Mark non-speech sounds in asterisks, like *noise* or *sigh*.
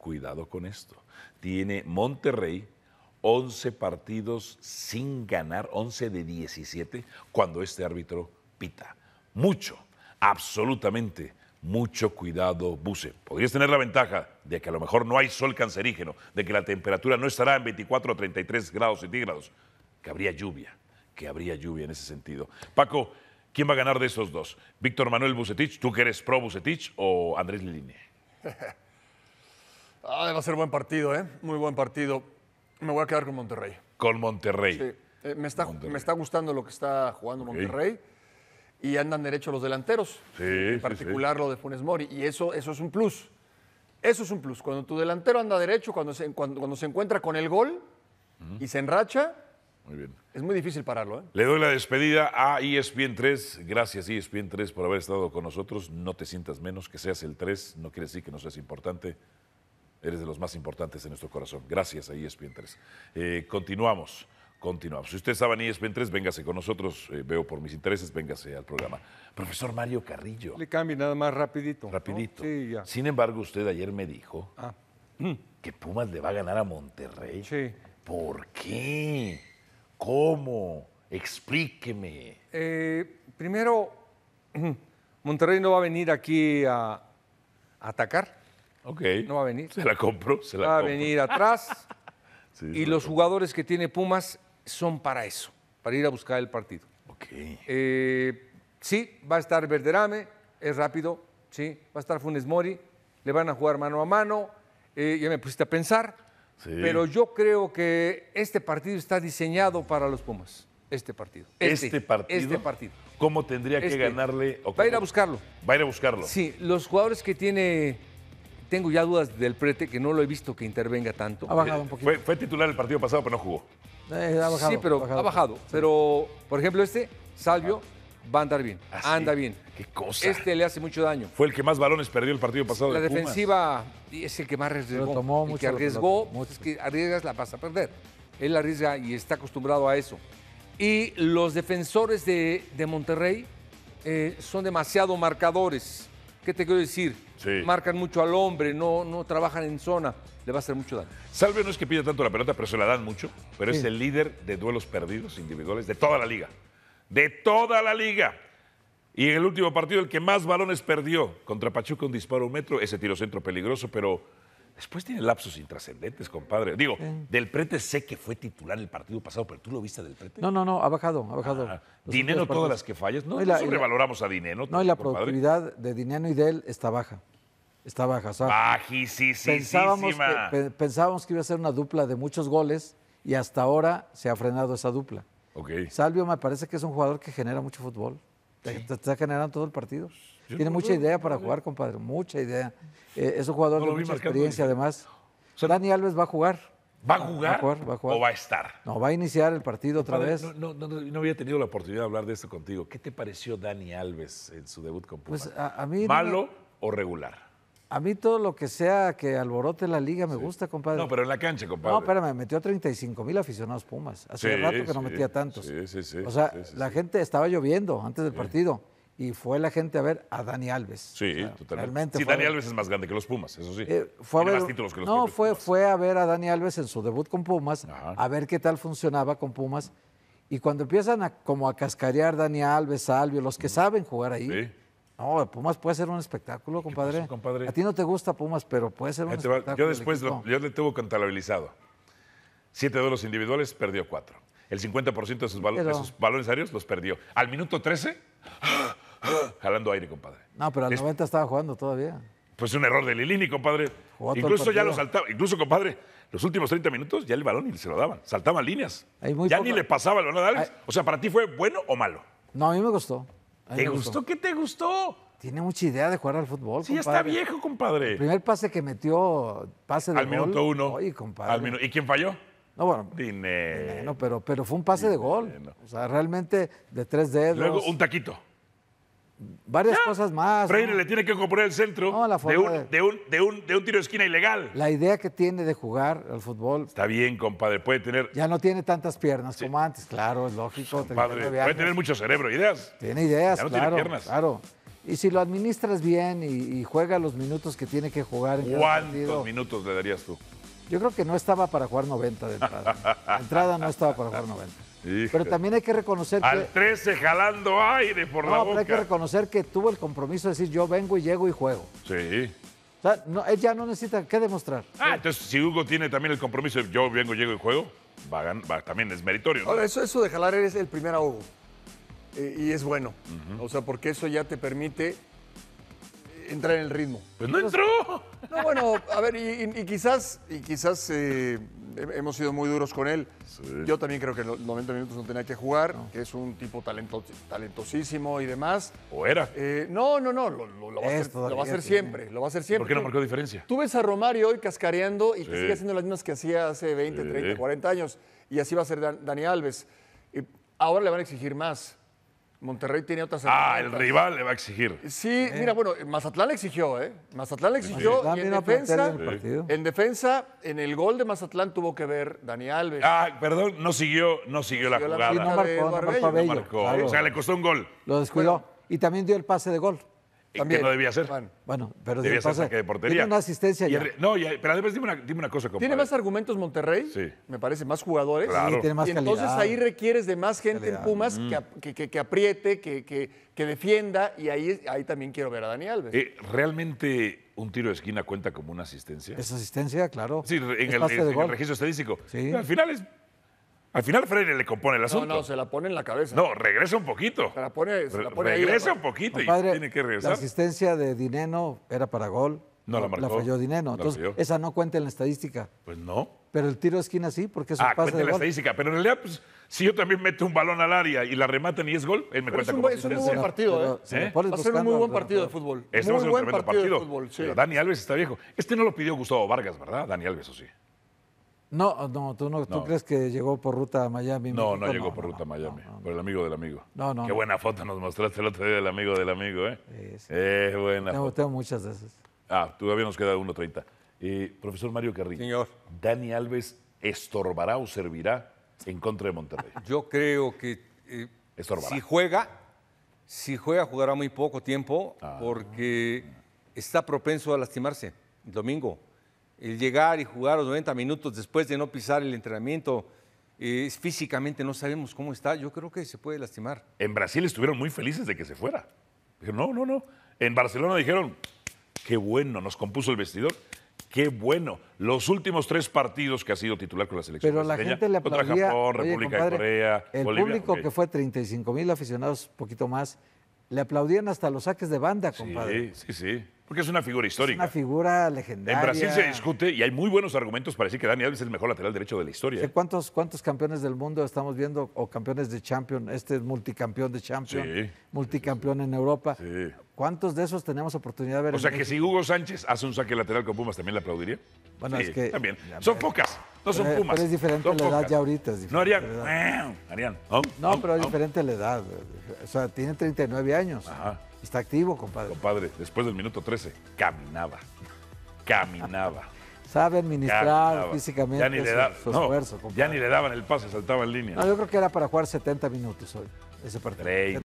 Cuidado con esto. Tiene Monterrey 11 partidos sin ganar, 11 de 17, cuando este árbitro pita. Mucho, absolutamente mucho cuidado, Buse. Podrías tener la ventaja de que a lo mejor no hay sol cancerígeno, de que la temperatura no estará en 24 o 33 grados centígrados, que habría lluvia, que habría lluvia en ese sentido. Paco, ¿quién va a ganar de esos dos? ¿Víctor Manuel Bucetich, tú que eres pro Bucetich, o Andrés Liline? *laughs* Ah, va a ser buen partido, ¿eh? Muy buen partido. Me voy a quedar con Monterrey. Con Monterrey. Eh, me, está, me está gustando lo que está jugando Monterrey y andan derecho los delanteros. en particular lo de Funes Mori. Y eso, eso es un plus. Eso es un plus. Cuando tu delantero anda derecho, cuando se, cuando, se encuentra con el gol y se enracha, muy bien. es muy difícil pararlo. ¿eh? Le doy la despedida a e ESPN 3. Gracias e ESPN 3 por haber estado con nosotros. No te sientas menos que seas el 3. No quiere decir que no seas importante. Eres de los más importantes en nuestro corazón. Gracias a e ESPN 3. Eh, continuamos, continuamos. Si usted estaba en e ESPN 3, véngase con nosotros. Eh, veo por mis intereses, véngase al programa. Profesor Mario Carrillo. Le cambie nada más rapidito. Rapidito. Sí, Sin embargo, usted ayer me dijo ah. que Pumas le va a ganar a Monterrey. Sí. ¿Por qué? ¿Cómo? Explíqueme. Eh, primero, *clears throat* Monterrey no va a venir aquí a atacar Ok. No va a venir. Se la compro, se la Va a venir atrás. *laughs* y los jugadores que tiene Pumas son para eso, para ir a buscar el partido. Eh, sí, va a estar Verderame, es rápido, sí. Va a estar Funes Mori, le van a jugar mano a mano. Eh, ya me pusiste a pensar. Pero yo creo que este partido está diseñado para los Pumas. Este partido. Este, ¿Este partido. Este partido. ¿Cómo tendría que este. ganarle? va a ir a buscarlo. Va a ir a buscarlo. Sí, los jugadores que tiene tengo ya dudas del prete, que no lo he visto que intervenga tanto. Ha bajado un poquito. Fue, titular el partido pasado, pero no jugó. Eh, ha bajado, sí, pero ha bajado. Pero, por ejemplo, este, Salvio, va a andar bien. Ah, anda bien. Qué cosa. Este le hace mucho daño. Fue el que más balones perdió el partido pasado. La defensiva es el que más arriesgó. Lo el que arriesgó, es que arriesgas la pasa a perder. Él arriesga y está acostumbrado a eso. Y los defensores de, Monterrey eh, son demasiado marcadores. ¿Qué te quiero decir? Marcan mucho al hombre, no, no trabajan en zona, le va a hacer mucho daño. Salvio no es que pida tanto la pelota, pero se la dan mucho. Pero es el líder de duelos perdidos individuales de toda la liga. De toda la liga. Y en el último partido, el que más balones perdió contra Pachuca, un disparo a un metro, ese tiro centro peligroso, pero Después tiene lapsos intrascendentes, compadre. Digo, Del Prete sé que fue titular el partido pasado, pero tú lo viste Del Prete. No, no, no, ha bajado, ha bajado. Ah, dinero todas las que fallas. No, no, a Dinero. No, y la productividad de Dinero y de él está baja. Está baja, Bajísima. Pensábamos que, iba a ser una dupla de muchos goles y hasta ahora se ha frenado esa dupla. Okay. Salvio me parece que es un jugador que genera mucho fútbol. te está generando todo el partido. Tiene mucha idea para jugar, compadre, mucha idea. Eh, es un jugador de mucha experiencia, además. Dani Alves va a jugar. ¿Va a, jugar, va a o va a estar? No, va a iniciar el partido otra vez. No, había tenido la oportunidad de hablar de esto contigo. ¿Qué te pareció Dani Alves en su debut con pues, Pumas? a, mí ¿Malo o regular? A mí todo lo que sea que alborote la liga me gusta, compadre. No, pero en la cancha, compadre. No, espérame, metió 35 mil aficionados Pumas. Hace rato que no metía tantos. Sí, sí, sí. O sea, la gente estaba lloviendo antes del partido y fue la gente a ver a Dani Alves. Sí, totalmente. sí, Dani Alves es más grande que los Pumas, eso sí. Eh, fue a ver, títulos No, fue, fue a ver a Dani Alves en su debut con Pumas, a ver qué tal funcionaba con Pumas. Y cuando empiezan a, como a cascarear Dani Alves, Salvio, los que saben jugar ahí, sí. No, Pumas puede ser un espectáculo, compadre. A ti no te gusta Pumas, pero puede ser un espectáculo. Yo después yo le tengo contabilizado. Siete de los individuales, perdió cuatro. El 50% de sus, valores sus balones aéreos los perdió. Al minuto 13, ¡ah! *gasps* jalando aire, compadre. No, pero al 90 estaba jugando todavía. Pues un error de Lilini, compadre. incluso ya lo saltaba, incluso, compadre, los últimos 30 minutos ya el balón y se lo daban, saltaban líneas. ya ni le pasaba el balón a O sea, ¿para ti fue bueno o malo? No, a mí me gustó. ¿Te gustó? ¿Qué te gustó? Tiene mucha idea de jugar al fútbol. Sí, está viejo, compadre. primer pase que metió, pase de Al minuto uno. Oye, compadre. ¿Y quién falló? No, bueno. Dinero. Dinero, pero, pero fue un pase de gol. O sea, realmente de tres dedos. Luego un taquito varias cosas más. Freire le tiene que componer el centro de, un, de... un, tiro de esquina ilegal. La idea que tiene de jugar al fútbol. Está bien, compadre, puede tener. Ya no tiene tantas piernas como antes, claro, es lógico. puede tener mucho cerebro, ideas. Tiene ideas, ya no tiene piernas. claro. Y si lo administras bien y, juega los minutos que tiene que jugar. ¿Cuántos minutos le darías tú? Yo creo que no estaba para jugar 90 de entrada. *laughs* de entrada no estaba para jugar 90. Pero también hay que reconocer que. Al 13 jalando aire por la boca. Pero hay que reconocer que tuvo el compromiso de decir: Yo vengo y llego y juego. Sí. O sea, no, ya no necesita que demostrar. Ah, entonces si Hugo tiene también el compromiso de yo vengo, llego y juego, va, también es meritorio. eso, eso de jalar eres el primer ahogo. Eh, y es bueno. O sea, porque eso ya te permite eh, entrar en el ritmo. Pues no entró. No, bueno, a ver, y, quizás, y quizás eh, hemos sido muy duros con él. Yo también creo que los 90 minutos no tenía que jugar, que es un tipo talento, talentosísimo y demás. ¿O era? Eh, no, no, no, lo, va, a hacer, siempre, lo va a siempre. ¿Por qué no marcó diferencia? Tú ves a Romario hoy cascareando y que sigue haciendo las mismas que hacía hace 20, 30, 40 años. Y así va a ser Dani Alves. ahora le van a exigir más. Monterrey tiene otras Ah, el rival le va a exigir. Sí, eh. mira, bueno, Mazatlán exigió, ¿eh? Mazatlán le exigió y en defensa, en defensa, en el gol de Mazatlán tuvo que ver Dani Alves. Ah, perdón, no siguió, no siguió, la jugada. no marcó, O sea, le costó un gol. Lo descuidó. y también dio el pase de gol. También. no debía ser. Bueno, pero debía ser de portería. Tiene una asistencia no, pero además dime una, cosa. Compadre. Tiene más argumentos Monterrey, sí. me parece, más jugadores. tiene más y entonces ahí requieres de más gente en Pumas mm. que, apriete, que, que, defienda, y ahí, ahí también quiero ver a Dani Alves. Eh, ¿Realmente un tiro de esquina cuenta como una asistencia? Es asistencia, claro. Sí, en, el, registro estadístico. Sí. Al final es al final Freire le compone el asunto. No, no, se la pone en la cabeza. No, regresa un poquito. Se la pone, se la pone Regresa un poquito y tiene que regresar. La asistencia de Dineno era para gol. No, la marcó. La falló Dineno. Entonces, esa no cuenta en la estadística. Pues no. Pero el tiro de esquina sí, porque es un ah, cuenta de en la estadística. Pero en realidad, pues, si yo también meto un balón al área y la rematan y es gol, él me cuenta es un, Es un muy buen partido, ¿eh? ¿Eh? Va a ser un muy buen partido de fútbol. Este muy va a ser un buen tremendo partido. De fútbol, Dani Alves está viejo. Este no lo pidió Gustavo Vargas, ¿verdad? Dani Alves, o sí. No, ah, no, tú, crees que llegó por ruta a Miami. No, no llegó por ruta a Miami, por el amigo del amigo. No, no. Qué buena foto nos mostraste el otro día del amigo del amigo, ¿eh? Es buena foto. foto. Tengo muchas veces. Ah, todavía nos queda 1.30. y profesor Mario Carrillo. Señor. ¿Dani Alves estorbará o servirá en contra de Monterrey? *laughs* Yo creo que eh, si juega, si juega, jugará muy poco tiempo ah. porque está propenso a lastimarse. Domingo el llegar y jugar los 90 minutos después de no pisar el entrenamiento, es físicamente no sabemos cómo está, yo creo que se puede lastimar. En Brasil estuvieron muy felices de que se fuera. no, no, no. En Barcelona dijeron, qué bueno, nos compuso el vestidor. Qué bueno. Los últimos tres partidos que ha sido titular con la selección. Pero la gente le aplaudía. Japón, República de Corea, El público que fue 35 mil aficionados, poquito más, le aplaudían hasta los saques de banda, compadre. Sí, sí, sí. Porque es una figura histórica. Es una figura legendaria. En Brasil se discute y hay muy buenos argumentos para decir que Dani Alves es el mejor lateral derecho de la historia. ¿Cuántos, cuántos campeones del mundo estamos viendo o campeones de Champions? Este multicampeón de Champions, sí, multicampeón en Europa. ¿Cuántos de esos tenemos oportunidad de ver? O sea, que si Hugo Sánchez hace un saque lateral con Pumas, ¿también le aplaudiría? Bueno, es que... También. Son pocas. No son pumas. Pero es diferente la edad ya ahorita. no no, pero es diferente la edad. O sea, tiene 39 años. Está activo, compadre. Compadre, después del minuto 13, caminaba. *laughs* Caminaba. Sabe administrar físicamente ya ni le su, esfuerzo, Ya ni le daban el pase, saltaba en línea. yo creo que era para jugar 70 minutos hoy, ese partido.